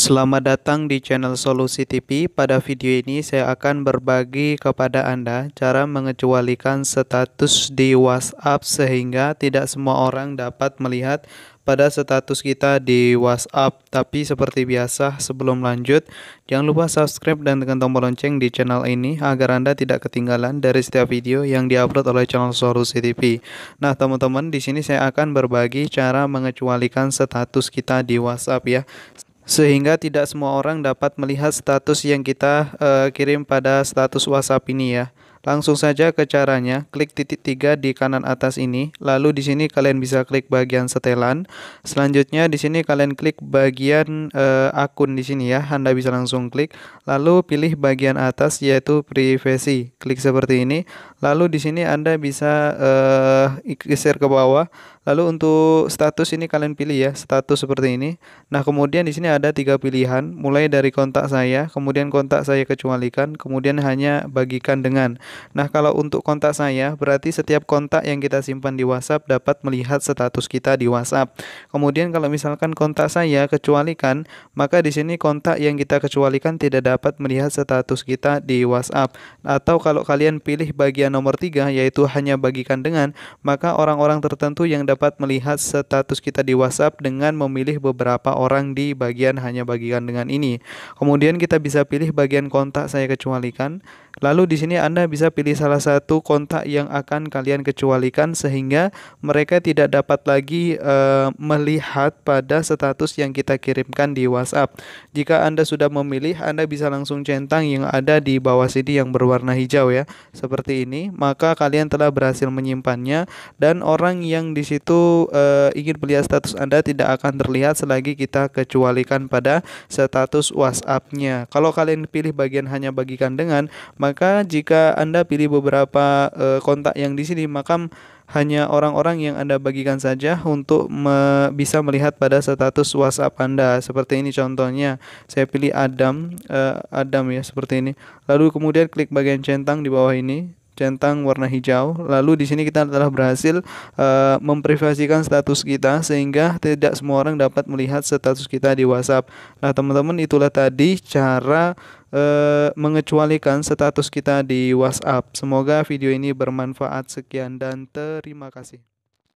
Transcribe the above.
Selamat datang di channel Solusi TV. Pada video ini saya akan berbagi kepada Anda cara mengecualikan status di WhatsApp sehingga tidak semua orang dapat melihat pada status kita di WhatsApp. Tapi seperti biasa sebelum lanjut, jangan lupa subscribe dan tekan tombol lonceng di channel ini agar Anda tidak ketinggalan dari setiap video yang diupload oleh channel Solusi TV. Nah, teman-teman, di sini saya akan berbagi cara mengecualikan status kita di WhatsApp ya sehingga tidak semua orang dapat melihat status yang kita uh, kirim pada status WhatsApp ini ya. Langsung saja ke caranya, klik titik tiga di kanan atas ini, lalu di sini kalian bisa klik bagian setelan. Selanjutnya di sini kalian klik bagian e, akun di sini ya, Anda bisa langsung klik, lalu pilih bagian atas yaitu privacy, klik seperti ini. Lalu di sini Anda bisa e, geser ke bawah, Lalu untuk status ini kalian pilih ya, status seperti ini. Nah, kemudian di sini ada tiga pilihan, mulai dari kontak saya, kemudian kontak saya kecualikan, kemudian hanya bagikan dengan. Nah, kalau untuk kontak saya, berarti setiap kontak yang kita simpan di WhatsApp dapat melihat status kita di WhatsApp. Kemudian kalau misalkan kontak saya kecualikan, maka di sini kontak yang kita kecualikan tidak dapat melihat status kita di WhatsApp. Atau kalau kalian pilih bagian nomor tiga yaitu hanya bagikan dengan, maka orang-orang tertentu yang dapat melihat status kita di WhatsApp dengan memilih beberapa orang di bagian hanya bagikan dengan ini. Kemudian kita bisa pilih bagian kontak saya kecualikan Lalu di sini Anda bisa pilih salah satu kontak yang akan kalian kecualikan sehingga mereka tidak dapat lagi e, melihat pada status yang kita kirimkan di WhatsApp. Jika Anda sudah memilih, Anda bisa langsung centang yang ada di bawah sini yang berwarna hijau ya, seperti ini. Maka kalian telah berhasil menyimpannya dan orang yang di situ e, ingin melihat status Anda tidak akan terlihat selagi kita kecualikan pada status WhatsApp-nya. Kalau kalian pilih bagian hanya bagikan dengan maka jika Anda pilih beberapa e, kontak yang di sini, maka hanya orang-orang yang Anda bagikan saja untuk me bisa melihat pada status WhatsApp Anda. Seperti ini contohnya, saya pilih Adam, e, Adam ya seperti ini. Lalu kemudian klik bagian centang di bawah ini centang warna hijau. Lalu di sini kita telah berhasil uh, memprivasikan status kita sehingga tidak semua orang dapat melihat status kita di WhatsApp. Nah, teman-teman itulah tadi cara uh, mengecualikan status kita di WhatsApp. Semoga video ini bermanfaat. Sekian dan terima kasih.